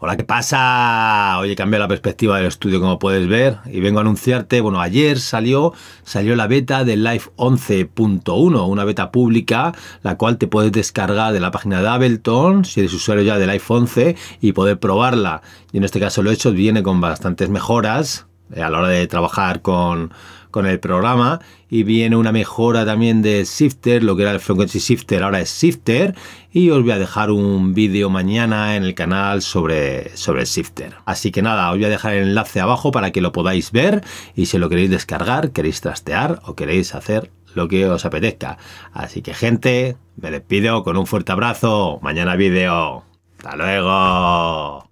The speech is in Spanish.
Hola, ¿qué pasa? Oye, cambié la perspectiva del estudio como puedes ver y vengo a anunciarte, bueno, ayer salió, salió la beta del Live 11.1, una beta pública, la cual te puedes descargar de la página de Ableton, si eres usuario ya del Live 11, y poder probarla. Y en este caso lo he hecho, viene con bastantes mejoras, eh, a la hora de trabajar con, el programa y viene una mejora también de Shifter, lo que era el Frequency Shifter, ahora es Shifter y os voy a dejar un vídeo mañana en el canal sobre, sobre el Shifter. Así que nada, os voy a dejar el enlace abajo para que lo podáis ver y si lo queréis descargar, queréis trastear o queréis hacer lo que os apetezca. Así que gente, me despido con un fuerte abrazo, mañana vídeo. ¡Hasta luego!